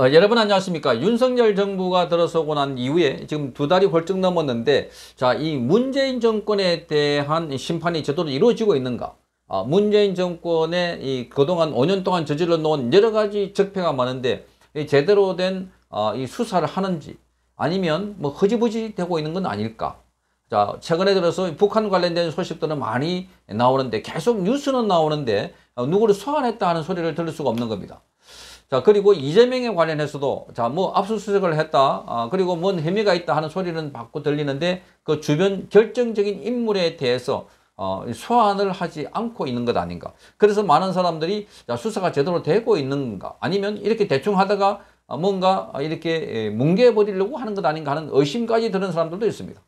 어, 여러분 안녕하십니까 윤석열 정부가 들어서고 난 이후에 지금 두 달이 훌쩍 넘었는데 자 이 문재인 정권에 대한 심판이 제대로 이루어지고 있는가 아, 문재인 정권의 이 그동안 5년 동안 저질러 놓은 여러 가지 적폐가 많은데 이 제대로 된이 어, 수사를 하는지 아니면 뭐 허지부지 되고 있는 건 아닐까 자 최근에 들어서 북한 관련된 소식들은 많이 나오는데 계속 뉴스는 나오는데 어, 누구를 소환했다 하는 소리를 들을 수가 없는 겁니다 자 그리고 이재명에 관련해서도 자 뭐 압수수색을 했다 아, 그리고 뭔 혐의가 있다 하는 소리는 받고 들리는데 그 주변 결정적인 인물에 대해서 어, 소환을 하지 않고 있는 것 아닌가 그래서 많은 사람들이 자, 수사가 제대로 되고 있는가 아니면 이렇게 대충 하다가 어, 뭔가 이렇게 예, 뭉개버리려고 하는 것 아닌가 하는 의심까지 드는 사람들도 있습니다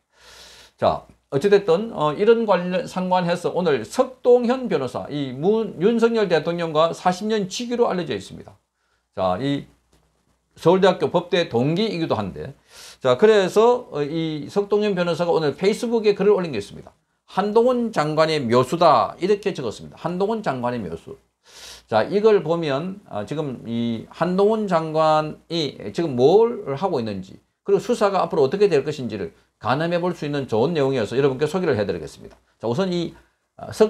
자 어찌됐든 어, 이런 관련 상관해서 오늘 석동현 변호사 이 문, 윤석열 대통령과 40년 치기로 알려져 있습니다 자, 이 서울대학교 법대 동기이기도 한데 자 그래서 어, 이 석동현 변호사가 오늘 페이스북에 글을 올린 게 있습니다. 한동훈 장관의 묘수다 이렇게 적었습니다. 한동훈 장관의 묘수 자 이걸 보면 아, 지금 이 한동훈 장관이 지금 뭘 하고 있는지 그리고 수사가 앞으로 어떻게 될 것인지를 가늠해 볼 수 있는 좋은 내용이어서 여러분께 소개를 해드리겠습니다. 자 우선 이석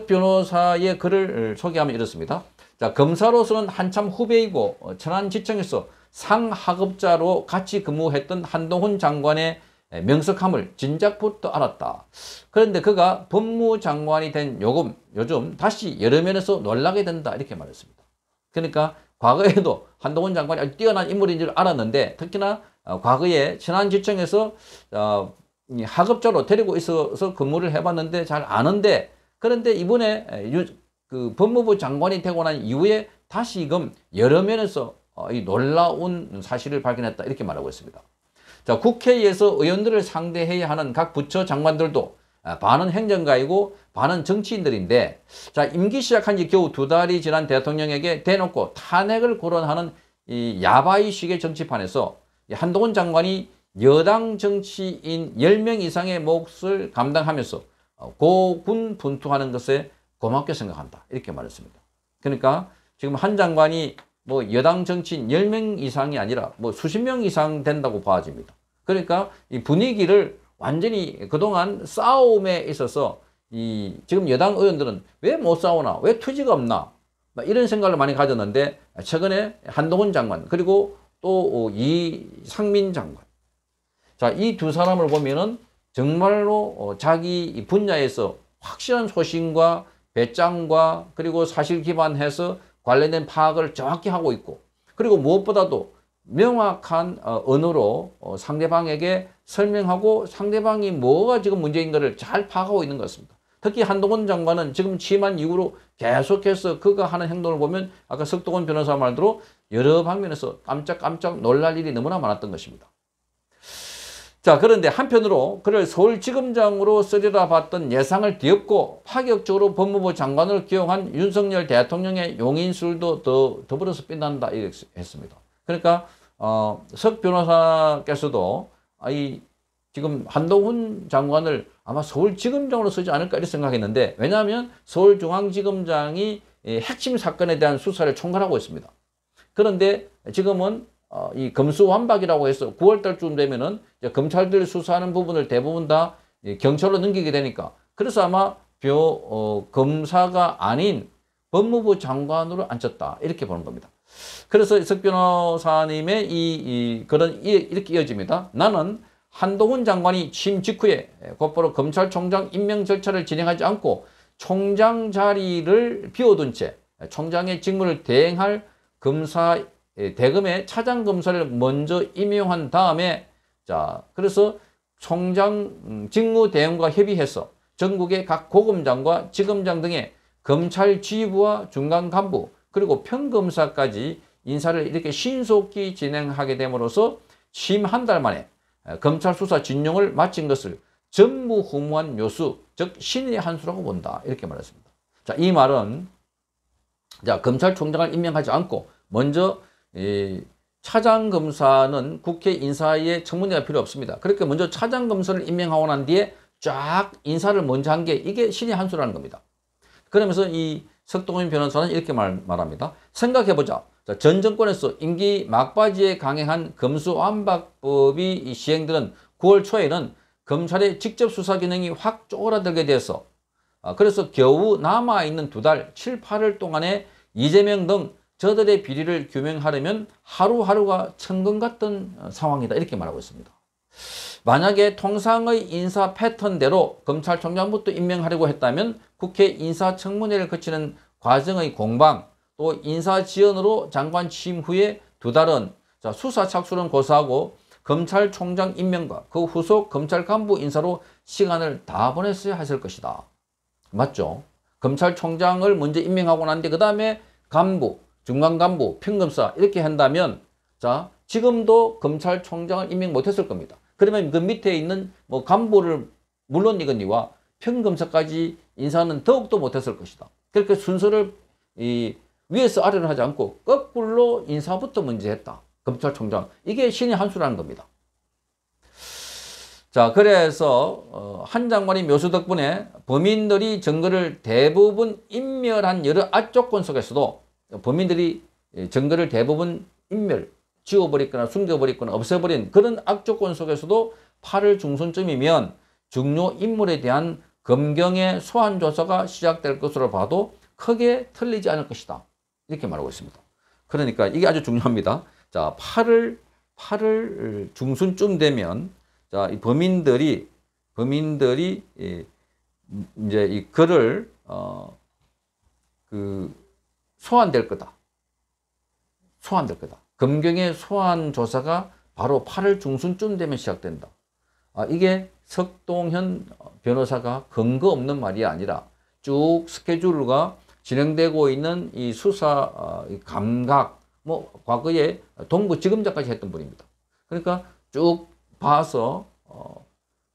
아, 변호사의 글을 어, 소개하면 이렇습니다. 자, 검사로서는 한참 후배이고 어, 천안지청에서 상하급자로 같이 근무했던 한동훈 장관의 명석함을 진작부터 알았다. 그런데 그가 법무장관이 된 요금, 요즘 다시 여러 면에서 놀라게 된다 이렇게 말했습니다. 그러니까 과거에도 한동훈 장관이 아주 뛰어난 인물인 줄 알았는데 특히나 어, 과거에 천안지청에서 어, 하급자로 데리고 있어서 근무를 해봤는데 잘 아는데 그런데 이번에 그 법무부 장관이 되고 난 이후에 다시금 여러 면에서 어, 이 놀라운 사실을 발견했다 이렇게 말하고 있습니다. 자, 국회에서 의원들을 상대해야 하는 각 부처 장관들도 아, 반은 행정가이고 반은 정치인들인데 자 임기 시작한 지 겨우 두 달이 지난 대통령에게 대놓고 탄핵을 고론하는 이 야바이식의 정치판에서 한동훈 장관이 여당 정치인 10명 이상의 몫을 감당하면서 어, 고군분투하는 것에 고맙게 생각한다. 이렇게 말했습니다. 그러니까 지금 한 장관이 뭐 여당 정치인 10명 이상이 아니라 뭐 수십 명 이상 된다고 봐집니다. 그러니까 이 분위기를 완전히 그동안 싸움에 있어서 이 지금 여당 의원들은 왜 못 싸우나? 왜 투지가 없나? 이런 생각을 많이 가졌는데 최근에 한동훈 장관 그리고 또 이상민 장관 자이 두 사람을 보면은 정말로 어 자기 분야에서 확실한 소신과 배짱과 그리고 사실 기반해서 관련된 파악을 정확히 하고 있고 그리고 무엇보다도 명확한 어, 언어로 어, 상대방에게 설명하고 상대방이 뭐가 지금 문제인가를 잘 파악하고 있는 것 같습니다. 특히 한동훈 장관은 지금 취임한 이후로 계속해서 그가 하는 행동을 보면 아까 석동훈 변호사 말대로 여러 방면에서 깜짝깜짝 놀랄 일이 너무나 많았던 것입니다. 자 그런데 한편으로 그를 서울지검장으로 쓰리라 봤던 예상을 뒤엎고 파격적으로 법무부 장관을 기용한 윤석열 대통령의 용인술도 더, 더불어서 빛난다 이렇게 했습니다. 그러니까 어, 석 변호사께서도 이 지금 한동훈 장관을 아마 서울지검장으로 쓰지 않을까 이렇게 생각했는데 왜냐하면 서울중앙지검장이 핵심 사건에 대한 수사를 총괄하고 있습니다. 그런데 지금은 어, 이 검수완박이라고 해서 9월달쯤 되면은 이제 검찰들 수사하는 부분을 대부분 다 경찰로 넘기게 되니까 그래서 아마 벼 어, 검사가 아닌 법무부 장관으로 앉혔다 이렇게 보는 겁니다. 그래서 석 변호사님의 이, 이 그런 이, 이렇게 이어집니다. 나는 한동훈 장관이 취임 직후에 곧바로 검찰총장 임명 절차를 진행하지 않고 총장 자리를 비워둔 채 총장의 직무를 대행할 검사 예, 대금의 차장 검사를 먼저 임명한 다음에 자 그래서 총장 음, 직무 대응과 협의해서 전국의 각 고검장과 지검장 등의 검찰 지휘부와 중간 간부 그리고 평검사까지 인사를 이렇게 신속히 진행하게 됨으로써 심한 달 만에 검찰 수사 진용을 마친 것을 전무후무한 요수, 즉 신의 한수라고 본다. 이렇게 말했습니다. 자, 이 말은 자 검찰총장을 임명하지 않고 먼저 이 차장검사는 국회 인사에 청문회가 필요 없습니다. 그렇게 먼저 차장검사를 임명하고 난 뒤에 쫙 인사를 먼저 한 게 이게 신의 한 수라는 겁니다. 그러면서 이 석동훈 변호사는 이렇게 말, 말합니다. 생각해보자. 자, 전 정권에서 임기 막바지에 강행한 검수완박법이 시행되는 9월 초에는 검찰의 직접 수사 기능이 확 쪼그라들게 돼서 아, 그래서 겨우 남아있는 두 달, 7, 8월 동안에 이재명 등 저들의 비리를 규명하려면 하루하루가 천금 같은 어, 상황이다 이렇게 말하고 있습니다. 만약에 통상의 인사 패턴대로 검찰총장부터 임명하려고 했다면 국회 인사청문회를 거치는 과정의 공방 또인사지원으로 장관 취임 후에 두 달은 수사 착수는 고사하고 검찰총장 임명과 그 후속 검찰 간부 인사로 시간을 다 보냈어야 했을 것이다. 맞죠? 검찰총장을 먼저 임명하고 난 뒤 그 다음에 간부, 중간 간부, 평검사 이렇게 한다면 자 지금도 검찰총장을 임명 못했을 겁니다. 그러면 그 밑에 있는 뭐 간부를 물론 이거니와 평검사까지 인사는 더욱더 못했을 것이다. 그렇게 순서를 이 위에서 아래로 하지 않고 거꾸로 인사부터 먼저 했다. 검찰총장. 이게 신의 한수라는 겁니다. 자 그래서 어, 한 장관의 묘수 덕분에 범인들이 증거를 대부분 인멸한 여러 악조건 속에서도 범인들이 예, 증거를 대부분 인멸, 지워버렸거나숨겨버렸거나 없애버린 그런 악조건 속에서도 8월 중순쯤이면 중요 인물에 대한 검경의 소환 조사가 시작될 것으로 봐도 크게 틀리지 않을 것이다. 이렇게 말하고 있습니다. 그러니까 이게 아주 중요합니다. 자, 8월 8월 중순쯤 되면 자, 이 범인들이 범인들이 이, 이제 이 글을 어그 소환될 거다. 소환될 거다. 검경의 소환 조사가 바로 8월 중순쯤 되면 시작된다. 아, 이게 석동현 변호사가 근거 없는 말이 아니라 쭉 스케줄과 진행되고 있는 이 수사 어, 이 감각, 뭐 과거에 동부지검장까지 했던 분입니다. 그러니까 쭉 봐서 어,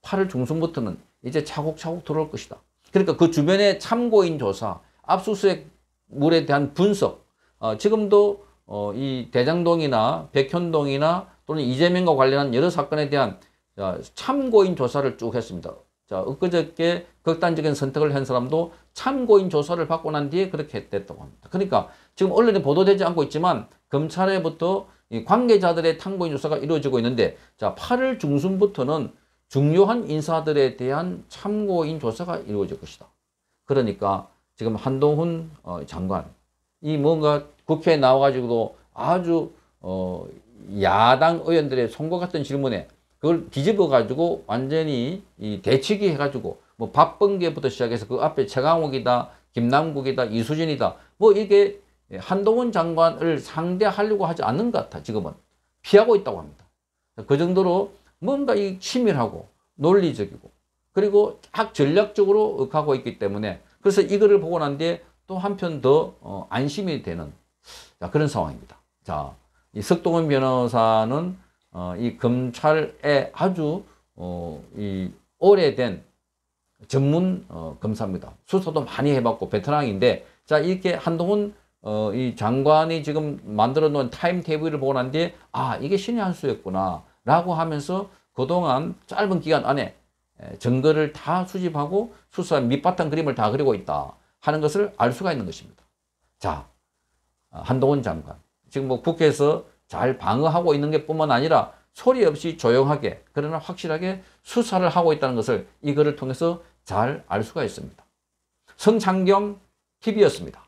8월 중순부터는 이제 차곡차곡 들어올 것이다. 그러니까 그 주변에 참고인 조사, 압수수색 물에 대한 분석 어, 지금도 어, 이 대장동이나 백현동이나 또는 이재명과 관련한 여러 사건에 대한 어, 참고인 조사를 쭉 했습니다. 자, 엊그저께 극단적인 선택을 한 사람도 참고인 조사를 받고 난 뒤에 그렇게 됐다고 합니다. 그러니까 지금 언론에 보도되지 않고 있지만 검찰에부터 관계자들의 탐고인 조사가 이루어지고 있는데 자 8월 중순부터는 중요한 인사들에 대한 참고인 조사가 이루어질 것이다. 그러니까 지금 한동훈 어, 장관 이 뭔가 국회에 나와가지고도 아주 어, 야당 의원들의 선거 같은 질문에 그걸 뒤집어 가지고 완전히 이 대치기 해가지고 뭐 바쁜 게부터 시작해서 그 앞에 최강욱이다 김남국이다 이수진이다 뭐 이게 한동훈 장관을 상대하려고 하지 않는 것 같아 지금은 피하고 있다고 합니다 그 정도로 뭔가 이 치밀하고 논리적이고 그리고 딱 전략적으로 억하고 있기 때문에 그래서 이거를 보고 난 뒤에 또 한편 더 어, 안심이 되는 자, 그런 상황입니다. 자, 이 석동원 변호사는 어, 이 검찰의 아주 어, 이 오래된 전문 어, 검사입니다. 수사도 많이 해봤고 베테랑인데 자 이렇게 한동훈 어, 이 장관이 지금 만들어 놓은 타임 테이블을 보고 난 뒤에 아 이게 신의 한 수였구나 라고 하면서 그동안 짧은 기간 안에 예, 증거를 다 수집하고 수수한 밑바탕 그림을 다 그리고 있다 하는 것을 알 수가 있는 것입니다. 자, 아, 한동훈 장관. 지금 뭐 국회에서 잘 방어하고 있는 게 뿐만 아니라 소리 없이 조용하게 그러나 확실하게 수사를 하고 있다는 것을 이 글을 통해서 잘 알 수가 있습니다. 성창경 TV였습니다.